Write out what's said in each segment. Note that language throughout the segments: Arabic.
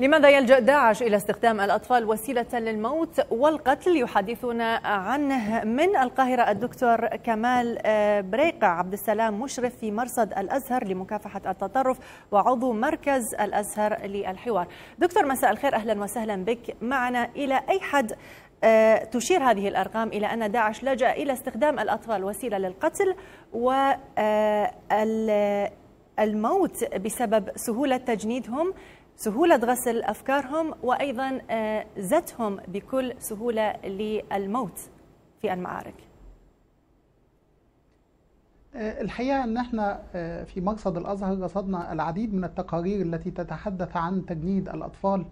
لماذا يلجأ داعش إلى استخدام الأطفال وسيلة للموت والقتل يحدثنا عنه من القاهرة الدكتور كمال آه، بريقة عبد السلام مشرف في مرصد الأزهر لمكافحة التطرف وعضو مركز الأزهر للحوار دكتور مساء الخير أهلا وسهلا بك معنا إلى أي حد آه، تشير هذه الأرقام إلى أن داعش لجأ إلى استخدام الأطفال وسيلة للقتل و آه، الموت بسبب سهولة تجنيدهم سهولة غسل أفكارهم وأيضا آه، زتهم بكل سهولة للموت في المعارك آه، الحقيقة أن احنا آه، في مقصد الأزهر رصدنا العديد من التقارير التي تتحدث عن تجنيد الأطفال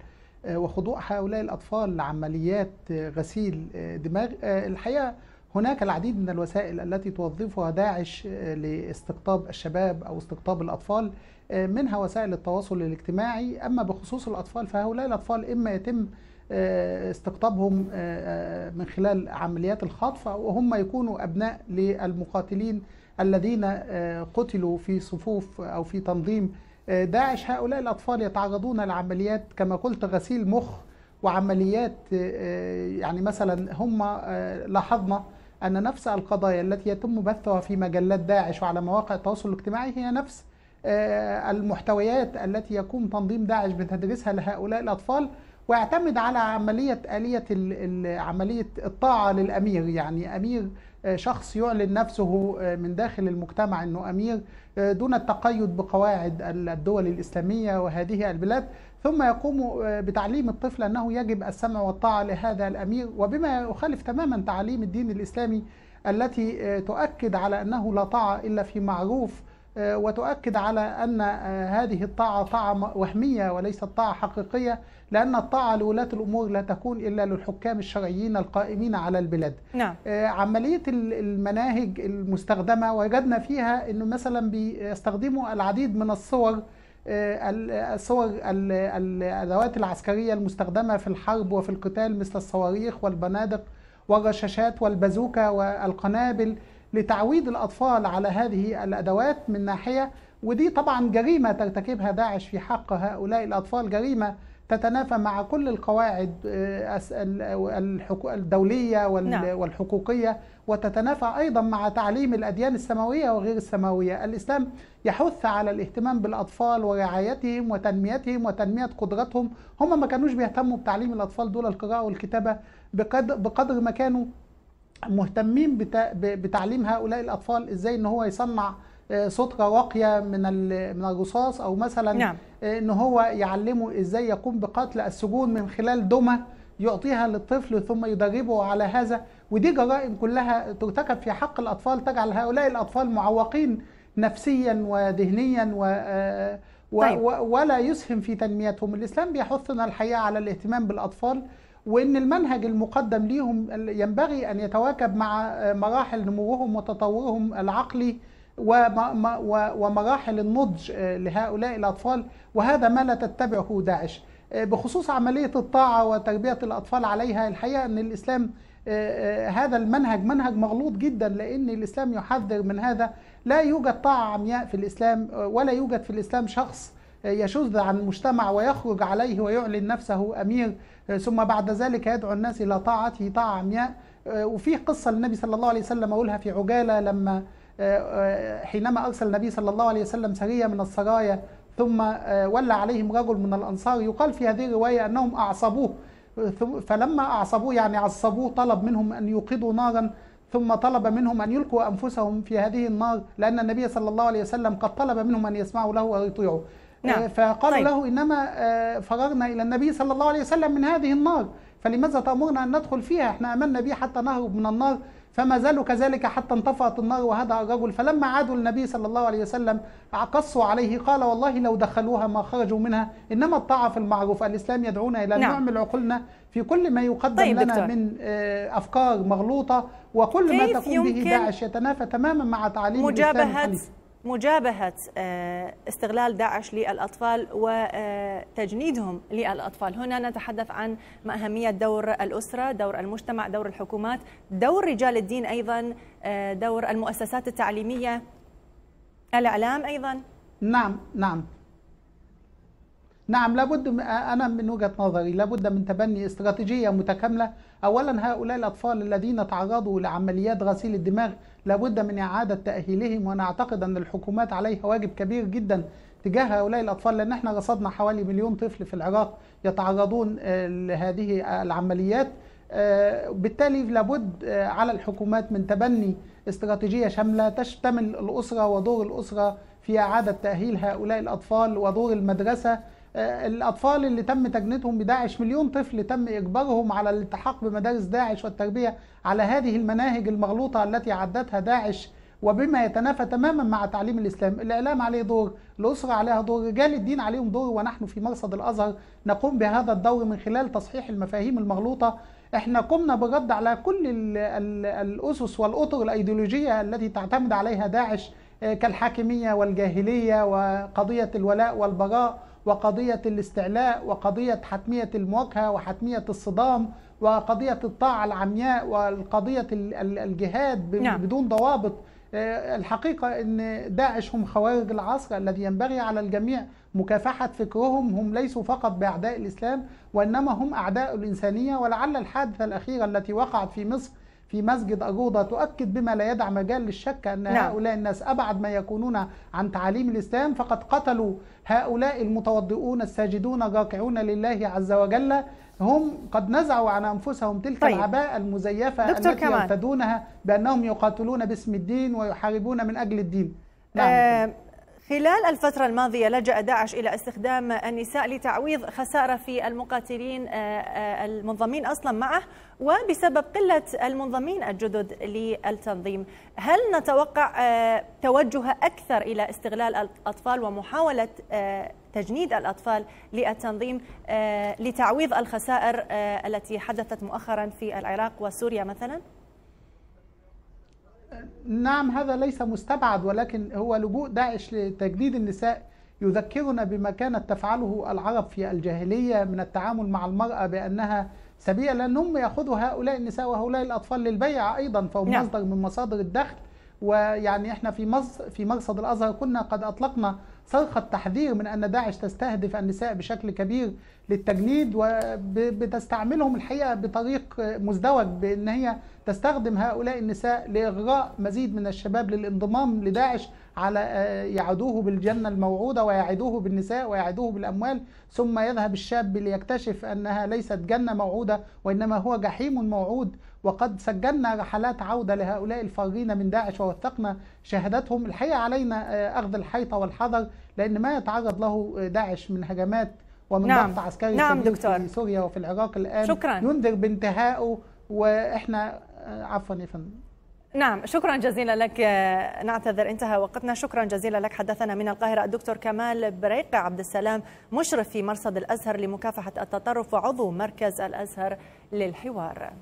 وخضوع هؤلاء الأطفال لعمليات غسيل دماغ الحقيقة هناك العديد من الوسائل التي توظفها داعش آه، لاستقطاب الشباب أو استقطاب الأطفال آه، منها وسائل التواصل الاجتماعي أما بخصوص الأطفال فهؤلاء الأطفال إما يتم آه، استقطابهم من خلال عمليات الخطف وهم يكونوا أبناء للمقاتلين الذين قتلوا في صفوف أو في تنظيم داعش هؤلاء الأطفال يتعرضون لعمليات كما قلت غسيل مخ وعمليات يعني مثلا هم لاحظنا أن نفس القضايا التي يتم بثها في مجلات داعش وعلى مواقع التواصل الاجتماعي هي نفس آه، المحتويات التي يقوم تنظيم داعش بتدريسها لهؤلاء الأطفال واعتمد على عملية آلية عملية الطاعة للأمير يعني أمير آه، شخص يعلن نفسه آه، من داخل المجتمع أنه أمير دون التقيد بقواعد الدول الإسلامية وهذه البلاد ثم يقوم آه، بتعليم الطفل أنه يجب السمع والطاعة لهذا الأمير وبما يخالف تماما تعاليم الدين الإسلامي التي آه، تؤكد على أنه لا طاعة إلا في معروف آه، وتؤكد على أن هذه الطاعة طاعة وهمية وليست طاعة حقيقية لأن الطاعة لولاة الأمور لا تكون إلا للحكام الشرعيين القائمين على البلاد نعم. عملية المناهج المستخدمة وجدنا فيها أنه مثلا بيستخدموا العديد من الصور آه، الصور الأدوات العسكرية المستخدمة في الحرب وفي القتال مثل الصواريخ والبنادق والرشاشات والبازوكا والقنابل لتعويد الأطفال على هذه الأدوات من ناحية ودي طبعا جريمة ترتكبها داعش في حق هؤلاء الأطفال جريمة تتنافى مع كل القواعد آه، الدولية نعم. والحقوقية وتتنافى أيضا مع تعليم الأديان السماوية وغير السماوية الإسلام يحث على الاهتمام بالأطفال ورعايتهم وتنميتهم وتنمية قدراتهم هم ما كانوش بيهتموا بتعليم الأطفال دول القراءة والكتابة بقدر ما كانوا مهتمين بتعليم هؤلاء الأطفال إزاي إن هو يصنع سترة آه، واقية من من الرصاص أو مثلا نعم. آه، إن هو يعلمه إزاي يقوم بقتل السجون من خلال دمى يعطيها للطفل ثم يدربه على هذا ودي جرائم كلها ترتكب في حق الأطفال تجعل هؤلاء الأطفال معوقين نفسيا وذهنيا و آه، طيب. ولا يسهم في تنميتهم الإسلام بيحثنا الحقيقة على الاهتمام بالأطفال وان المنهج المقدم ليهم ينبغي ان يتواكب مع مراحل نموهم وتطورهم العقلي ومراحل النضج آه، لهؤلاء الأطفال وهذا ما لا تتبعه داعش آه، بخصوص عملية الطاعة وتربية الأطفال عليها الحقيقة أن الإسلام آه، هذا المنهج منهج مغلوط جدا لأن الإسلام يحذر من هذا لا يوجد طاعة عمياء في الإسلام ولا يوجد في الإسلام شخص يشذ عن المجتمع ويخرج عليه ويعلن نفسه أمير ثم بعد ذلك يدعو الناس إلى طاعته طاعة عمياء وفي قصة للنبي صلى الله عليه وسلم أقولها في عجالة لما حينما أرسل النبي صلى الله عليه وسلم سرية من السرايا ثم آه، ولى عليهم رجل من الأنصار يقال في هذه الرواية أنهم أعصبوه فلما أعصبوه يعني عصبوه طلب منهم أن يوقدوا نارا ثم طلب منهم أن يلقوا أنفسهم في هذه النار لأن النبي صلى الله عليه وسلم قد طلب منهم أن يسمعوا له ويطيعوا آه، نعم. فقالوا طيب. له إنما آه، فررنا إلى النبي صلى الله عليه وسلم من هذه النار فلماذا تأمرنا أن ندخل فيها احنا أمنا به حتى نهرب من النار فما زالوا كذلك حتى انطفأت النار وهدأ الرجل فلما عادوا النبي صلى الله عليه وسلم قصوا عليه قال والله لو دخلوها ما خرجوا منها إنما الطاعة في المعروف الإسلام يدعونا إلى أن نعم. نعمل عقولنا في كل ما يقدم طيب لنا دكتور. من آه، أفكار مغلوطة وكل ما تقوم به داعش يتنافى تماما مع تعليم مجابهة الإسلام الحنيف مجابهة آه، استغلال داعش للأطفال وتجنيدهم للأطفال هنا نتحدث عن أهمية دور الأسرة دور المجتمع دور الحكومات دور رجال الدين أيضا آه، دور المؤسسات التعليمية الإعلام أيضا نعم نعم نعم لابد آه، أنا من وجهة نظري لابد من تبني استراتيجية متكاملة أولا هؤلاء الأطفال الذين تعرضوا لعمليات غسيل الدماغ لابد من إعادة تأهيلهم وأنا أعتقد أن الحكومات عليها واجب كبير جدا تجاه هؤلاء الأطفال لأن احنا رصدنا حوالي مليون طفل في العراق يتعرضون آه، لهذه العمليات آه، بالتالي لابد آه، على الحكومات من تبني استراتيجية شاملة تشتمل الأسرة ودور الأسرة في إعادة تأهيل هؤلاء الأطفال ودور المدرسة آه، الأطفال اللي تم تجنيدهم بداعش مليون طفل تم إجبارهم على الالتحاق بمدارس داعش والتربية على هذه المناهج المغلوطة التي عدتها داعش وبما يتنافى تماما مع تعليم الإسلام الإعلام عليه دور الأسرة عليها دور رجال الدين عليهم دور ونحن في مرصد الأزهر نقوم بهذا الدور من خلال تصحيح المفاهيم المغلوطة احنا قمنا بالرد على كل الـ الـ الأسس والأطر الأيديولوجية التي تعتمد عليها داعش آه، كالحاكمية والجاهلية وقضية الولاء والبراء وقضية الاستعلاء وقضية حتمية المواجهة وحتمية الصدام وقضية الطاعة العمياء وقضية الجهاد نعم. بدون ضوابط آه، الحقيقة أن داعش هم خوارج العصر الذي ينبغي على الجميع مكافحة فكرهم هم ليسوا فقط بأعداء الإسلام وإنما هم أعداء الإنسانية ولعل الحادثة الأخيرة التي وقعت في مصر في مسجد أجوضة تؤكد بما لا يدع مجال للشك أن نعم. هؤلاء الناس أبعد ما يكونون عن تعاليم الإسلام فقد قتلوا هؤلاء المتوضئون الساجدون الراكعون لله عز وجل هم قد نزعوا عن أنفسهم تلك طيب. العباءة المزيفة التي كمان. يرتدونها بأنهم يقاتلون باسم الدين ويحاربون من أجل الدين نعم. آه خلال الفترة الماضية لجأ داعش إلى استخدام النساء لتعويض خسارة في المقاتلين آه، آه، المنضمين أصلا معه وبسبب قلة المنضمين الجدد للتنظيم هل نتوقع آه، توجه أكثر إلى استغلال الأطفال ومحاولة تجنيد الأطفال للتنظيم لتعويض الخسائر التي حدثت مؤخرا في العراق وسوريا مثلا؟ نعم هذا ليس مستبعد ولكن هو لجوء داعش لتجديد النساء يذكرنا بما كانت تفعله العرب في الجاهلية من التعامل مع المرأة بأنها سبيئة لأنهم يأخذوا هؤلاء النساء وهؤلاء الأطفال للبيع أيضا فهم نعم. مصدر من مصادر الدخل ويعني احنا في مصر في مرصد الازهر كنا قد اطلقنا صيغة تحذير من أن داعش تستهدف النساء بشكل كبير للتجنيد وبتستعملهم الحقيقة بطريق مزدوج بأن هي تستخدم هؤلاء النساء لإغراء مزيد من الشباب للانضمام لداعش على آه، يعدوه بالجنة الموعودة ويعدوه بالنساء ويعدوه بالأموال ثم يذهب الشاب ليكتشف أنها ليست جنة موعودة وإنما هو جحيم موعود وقد سجلنا رحلات عودة لهؤلاء الفارغين من داعش ووثقنا شهادتهم الحقيقة علينا آه، أخذ الحيطة والحذر لأن ما يتعرض له داعش من هجمات ومن نعم. ضغط عسكري نعم دكتور. في سوريا وفي العراق الآن شكرا. ينذر بانتهائه وإحنا آه، عفوا يا فندم نعم شكرا جزيلا لك آه، نعتذر انتهى وقتنا شكرا جزيلا لك حدثنا من القاهرة الدكتور كمال بريق عبد السلام مشرف في مرصد الأزهر لمكافحة التطرف وعضو مركز الأزهر للحوار